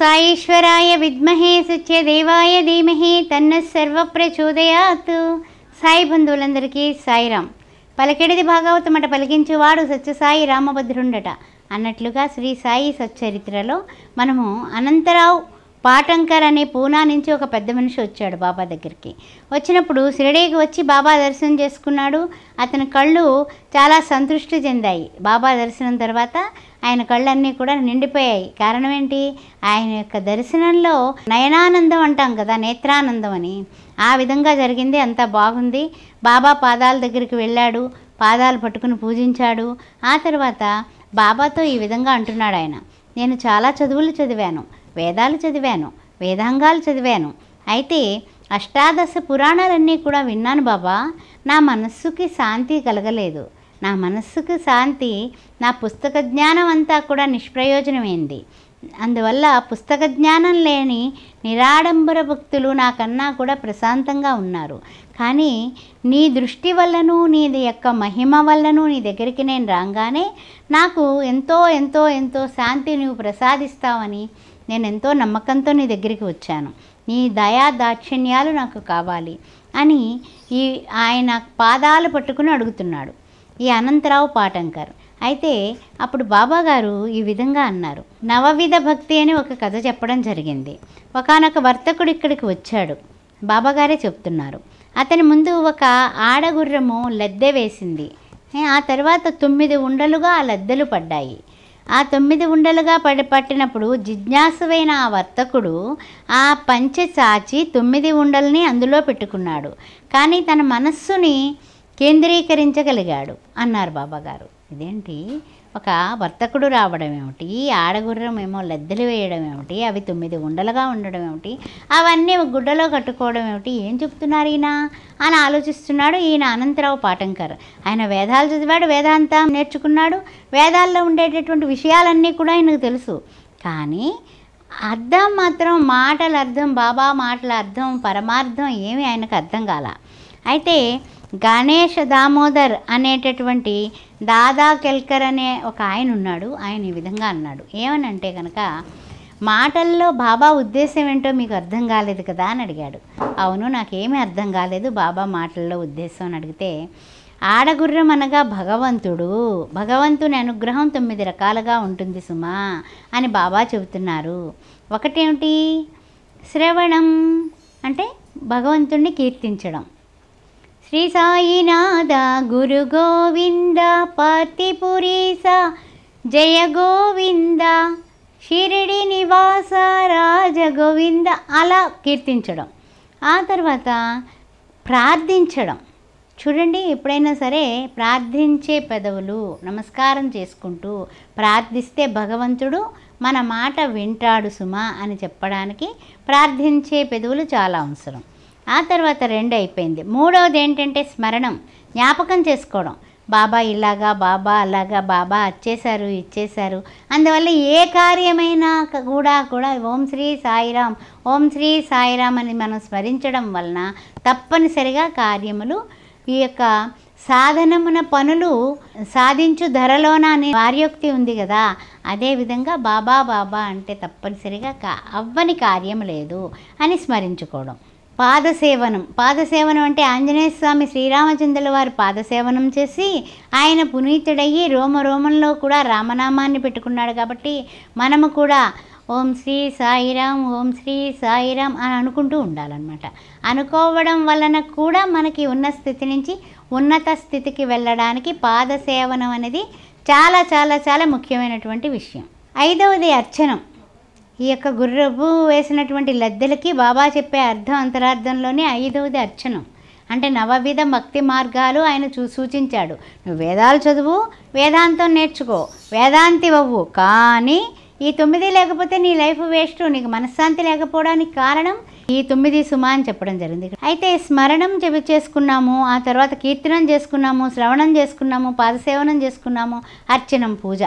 సాయేశ్వరాయ విద్మహే సత్యదేవాయ ధీమహే తన్న సర్వ ప్రచోదయాత్ సాయి బంధువులందరికీ సాయిరాం పలకెడిది భాగవతమట పలికించేవాడు సత్యసాయి రామభద్రుండట అన్నట్లుగా శ్రీ సాయి సచ్చరిత్రలో మనము అనంతరావు పాటంకర్ అనే పూనా నుంచి ఒక పెద్ద మనిషి వచ్చాడు బాబా దగ్గరికి వచ్చినప్పుడు శిరడీకి వచ్చి బాబా దర్శనం చేసుకున్నాడు అతని కళ్ళు చాలా సంతృష్టి చెందాయి బాబా దర్శనం తర్వాత ఆయన కళ్ళన్నీ కూడా నిండిపోయాయి కారణం ఏంటి ఆయన యొక్క దర్శనంలో నయనానందం అంటాం కదా నేత్రానందం అని ఆ విధంగా జరిగింది అంతా బాగుంది బాబా పాదాల దగ్గరికి వెళ్ళాడు పాదాలు పట్టుకుని పూజించాడు ఆ తర్వాత బాబాతో ఈ విధంగా అంటున్నాడు ఆయన నేను చాలా చదువులు చదివాను వేదాలు చదివాను వేదాంగాలు చదివాను అయితే అష్టాదశ పురాణాలన్నీ కూడా విన్నాను బాబా నా మనస్సుకి శాంతి కలగలేదు నా మనస్సుకు శాంతి నా పుస్తక జ్ఞానం అంతా కూడా నిష్ప్రయోజనమైంది అందువల్ల పుస్తక జ్ఞానం లేని నిరాడంబర భక్తులు నాకన్నా కూడా ప్రశాంతంగా ఉన్నారు కానీ నీ దృష్టి వల్లనూ నీ యొక్క మహిమ వల్లనూ నీ దగ్గరికి నేను రాగానే నాకు ఎంతో ఎంతో ఎంతో శాంతి నువ్వు ప్రసాదిస్తావని నేను ఎంతో నమ్మకంతో నీ దగ్గరికి వచ్చాను నీ దయా దాక్షిణ్యాలు నాకు కావాలి అని ఈ ఆయన పాదాలు పట్టుకుని అడుగుతున్నాడు ఈ అనంతరావు పాటంకర్ అయితే అప్పుడు బాబాగారు ఈ విధంగా అన్నారు నవవిధ భక్తి అని ఒక కథ చెప్పడం జరిగింది ఒకనొక వర్తకుడు ఇక్కడికి వచ్చాడు బాబాగారే చెప్తున్నారు అతని ముందు ఒక ఆడగుర్రము లద్దె వేసింది ఆ తర్వాత తొమ్మిది ఉండలుగా ఆ లద్దెలు పడ్డాయి ఆ తొమ్మిది ఉండలుగా పడి పట్టినప్పుడు జిజ్ఞాసువైన ఆ వర్తకుడు ఆ పంచె చాచి తొమ్మిది ఉండల్ని అందులో పెట్టుకున్నాడు కానీ తన మనస్సుని కేంద్రీకరించగలిగాడు అన్నారు బాబాగారు ఇదేంటి ఒక వర్తకుడు రావడం ఏమిటి ఆడగుర్రం ఏమో లద్దెలు వేయడం ఏమిటి అవి తొమ్మిది ఉండలుగా ఉండడం ఏమిటి అవన్నీ గుడ్డలో కట్టుకోవడం ఏమిటి ఏం చెప్తున్నారు ఈయన అని ఆలోచిస్తున్నాడు ఈయన అనంతరావు పాటంకర్ ఆయన వేదాలు చదివాడు వేదాంతం నేర్చుకున్నాడు వేదాల్లో ఉండేటటువంటి విషయాలన్నీ కూడా ఆయనకు తెలుసు కానీ అర్థం మాత్రం మాటల అర్థం బాబా మాటల అర్థం పరమార్థం ఏమీ ఆయనకు అర్థం కాల అయితే గణేష్ దామోదర్ అనేటటువంటి దాదా కెల్కర్ అనే ఒక ఆయన ఉన్నాడు ఆయన ఈ విధంగా అన్నాడు ఏమనంటే కనుక మాటల్లో బాబా ఉద్దేశం ఏంటో మీకు అర్థం కాలేదు కదా అని అడిగాడు అవును నాకేమీ అర్థం కాలేదు బాబా మాటల్లో ఉద్దేశం అని అడిగితే ఆడగుర్రం అనగా భగవంతుడు భగవంతుని అనుగ్రహం తొమ్మిది రకాలుగా ఉంటుంది సుమా అని బాబా చెబుతున్నారు ఒకటేమిటి శ్రవణం అంటే భగవంతుణ్ణి కీర్తించడం శ్రీ సాయినాథ గురు గోవింద పాతిపురీస జయ గోవింద షిరిడి నివాస రాజగోవింద అలా కీర్తించడం ఆ తర్వాత ప్రార్థించడం చూడండి ఎప్పుడైనా సరే ప్రార్థించే పెదవులు నమస్కారం చేసుకుంటూ ప్రార్థిస్తే భగవంతుడు మన మాట వింటాడు సుమా అని చెప్పడానికి ప్రార్థించే పెదవులు చాలా అవసరం ఆ తర్వాత రెండు అయిపోయింది మూడవది ఏంటంటే స్మరణం జ్ఞాపకం చేసుకోవడం బాబా ఇలాగా బాబా అలాగా బాబా వచ్చేసారు ఇచ్చేశారు అందువల్ల ఏ కార్యమైనా కూడా కూడా ఓం శ్రీ సాయిరాం ఓం శ్రీ సాయిరాం అని మనం స్మరించడం వలన తప్పనిసరిగా కార్యములు ఈ యొక్క సాధనమున పనులు సాధించు ధరలోన అనే వార్యోక్తి ఉంది కదా అదేవిధంగా బాబా బాబా అంటే తప్పనిసరిగా అవ్వని కార్యం లేదు అని స్మరించుకోవడం పాదసేవనం పాదసేవనం అంటే ఆంజనేయ స్వామి శ్రీరామచంద్రుల వారు పాదసేవనం చేసి ఆయన పునీతుడయ్యి రోమ రోమంలో కూడా రామనామాన్ని పెట్టుకున్నాడు కాబట్టి మనము కూడా ఓం శ్రీ సాయిరాం ఓం శ్రీ సాయిరాం అని అనుకుంటూ ఉండాలన్నమాట అనుకోవడం వలన కూడా మనకి ఉన్న స్థితి నుంచి ఉన్నత స్థితికి వెళ్ళడానికి పాదసేవనం అనేది చాలా చాలా చాలా ముఖ్యమైనటువంటి విషయం ఐదవది అర్చనం ఈ యొక్క గుర్రపు వేసినటువంటి లద్దెలకి బాబా చెప్పే అర్థం అంతరార్థంలోనే ఐదవది అర్చనం అంటే నవవిధ భక్తి మార్గాలు ఆయన చూ సూచించాడు నువ్వు వేదాలు చదువు వేదాంతం నేర్చుకో అవ్వు కానీ ఈ తొమ్మిది లేకపోతే నీ లైఫ్ వేస్ట్ నీకు మనశ్శాంతి లేకపోవడానికి కారణం ఈ తొమ్మిది సుమ అని చెప్పడం జరిగింది అయితే స్మరణం చెవి చేసుకున్నాము ఆ తర్వాత కీర్తనం చేసుకున్నాము శ్రవణం చేసుకున్నాము పాదసేవనం చేసుకున్నాము అర్చనం పూజ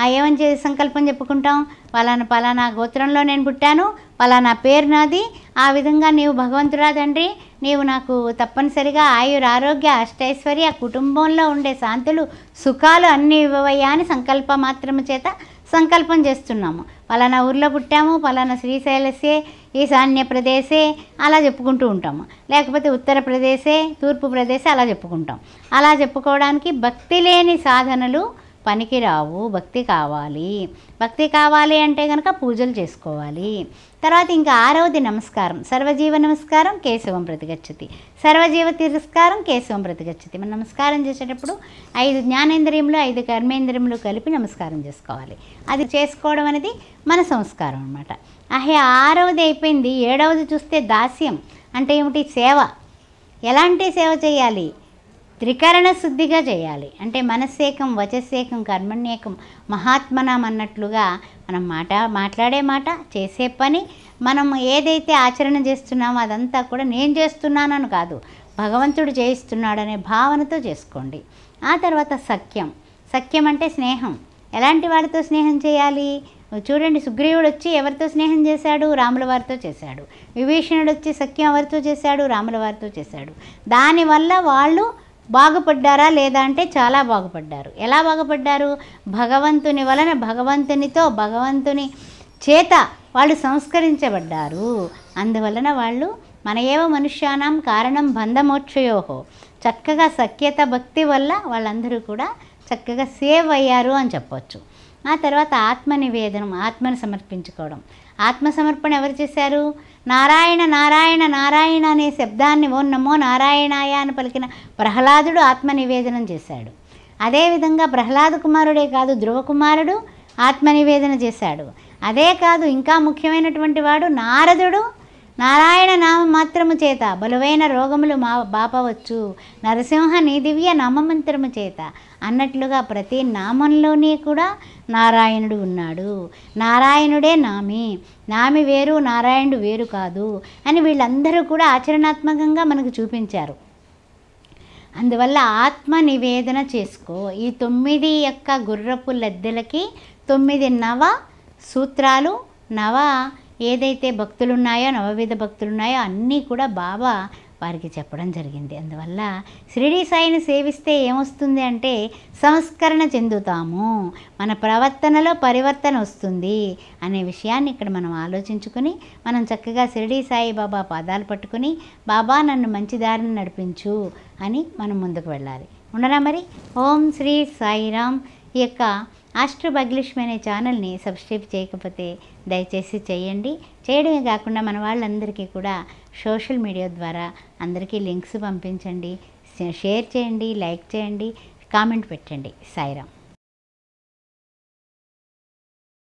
ఆ ఏమని చే సంకల్పం చెప్పుకుంటాం పలానా పలానా గోత్రంలో నేను పుట్టాను పలానా పేరు నాది ఆ విధంగా నీవు భగవంతురా తండ్రి నీవు నాకు తప్పనిసరిగా ఆయుర ఆరోగ్య అష్టైశ్వర్య కుటుంబంలో ఉండే శాంతులు సుఖాలు అన్నీ ఇవ్వవయ్యా అని సంకల్ప మాత్రము చేత సంకల్పం చేస్తున్నాము పలానా ఊర్లో పుట్టాము పలానా శ్రీశైలసే ఈశాన్య ప్రదేశే అలా చెప్పుకుంటూ ఉంటాము లేకపోతే ఉత్తరప్రదేశే తూర్పు ప్రదేశే అలా చెప్పుకుంటాం అలా చెప్పుకోవడానికి భక్తి లేని సాధనలు పనికిరావు భక్తి కావాలి భక్తి కావాలి అంటే కనుక పూజలు చేసుకోవాలి తర్వాత ఇంకా ఆరవది నమస్కారం సర్వజీవ నమస్కారం కేశవం ప్రతిగచ్చతి సర్వజీవ తిరస్కారం కేశవం ప్రతిగచ్చతి మనం నమస్కారం చేసేటప్పుడు ఐదు జ్ఞానేంద్రియములు ఐదు కర్మేంద్రియములు కలిపి నమస్కారం చేసుకోవాలి అది చేసుకోవడం అనేది మన సంస్కారం అనమాట అహే ఆరవది అయిపోయింది ఏడవది చూస్తే దాస్యం అంటే ఏమిటి సేవ ఎలాంటి సేవ చేయాలి త్రికరణ శుద్ధిగా చేయాలి అంటే మనస్సేకం వచస్సేకం కర్మణ్యేకం మహాత్మనం అన్నట్లుగా మనం మాట మాట్లాడే మాట చేసే పని మనం ఏదైతే ఆచరణ చేస్తున్నామో అదంతా కూడా నేను చేస్తున్నానని కాదు భగవంతుడు చేయిస్తున్నాడనే భావనతో చేసుకోండి ఆ తర్వాత సఖ్యం సఖ్యం అంటే స్నేహం ఎలాంటి వాడితో స్నేహం చేయాలి చూడండి సుగ్రీవుడు వచ్చి ఎవరితో స్నేహం చేశాడు రాముల వారితో చేశాడు విభీషణుడు వచ్చి సఖ్యం ఎవరితో చేశాడు రాముల వారితో చేశాడు దానివల్ల వాళ్ళు బాగుపడ్డారా లేదా అంటే చాలా బాగుపడ్డారు ఎలా బాగుపడ్డారు భగవంతుని వలన భగవంతునితో భగవంతుని చేత వాళ్ళు సంస్కరించబడ్డారు అందువలన వాళ్ళు మన ఏవ మనుష్యానం కారణం బంధమోక్షయోహో చక్కగా సఖ్యత భక్తి వల్ల వాళ్ళందరూ కూడా చక్కగా సేవ్ అయ్యారు అని చెప్పొచ్చు ఆ తర్వాత ఆత్మ నివేదనం ఆత్మను సమర్పించుకోవడం ఆత్మ సమర్పణ ఎవరు చేశారు నారాయణ నారాయణ నారాయణ అనే శబ్దాన్ని ఓ నమో నారాయణాయ అని పలికిన ప్రహ్లాదుడు ఆత్మ నివేదనం చేశాడు అదేవిధంగా ప్రహ్లాద కుమారుడే కాదు ధ్రువకుమారుడు ఆత్మ నివేదన చేశాడు అదే కాదు ఇంకా ముఖ్యమైనటువంటి వాడు నారదుడు నారాయణ నామ మాత్రము చేత బలువైన రోగములు మా బాపవచ్చు నరసింహ నీ దివ్య నామమంత్రము చేత అన్నట్లుగా ప్రతి నామంలోనే కూడా నారాయణుడు ఉన్నాడు నారాయణుడే నామి నామి వేరు నారాయణుడు వేరు కాదు అని వీళ్ళందరూ కూడా ఆచరణాత్మకంగా మనకు చూపించారు అందువల్ల ఆత్మ నివేదన చేసుకో ఈ తొమ్మిది యొక్క గుర్రపు లద్దెలకి తొమ్మిది నవ సూత్రాలు నవ ఏదైతే భక్తులున్నాయో నవవిధ భక్తులున్నాయో అన్నీ కూడా బాబా వారికి చెప్పడం జరిగింది అందువల్ల శ్రీడీ సాయిని సేవిస్తే ఏమొస్తుంది అంటే సంస్కరణ చెందుతాము మన ప్రవర్తనలో పరివర్తన వస్తుంది అనే విషయాన్ని ఇక్కడ మనం ఆలోచించుకుని మనం చక్కగా షిరిడి సాయి బాబా పాదాలు పట్టుకుని బాబా నన్ను మంచి దారిని నడిపించు అని మనం ముందుకు వెళ్ళాలి ఉండరా మరి ఓం శ్రీ సాయిరామ్ ఈ యొక్క ఆస్ట్రో బగ్లిష్ అనే ఛానల్ని సబ్స్క్రైబ్ చేయకపోతే దయచేసి చేయండి చేయడమే కాకుండా మన వాళ్ళందరికీ కూడా సోషల్ మీడియా ద్వారా అందరికీ లింక్స్ పంపించండి షేర్ చేయండి లైక్ చేయండి కామెంట్ పెట్టండి సాయిరామ్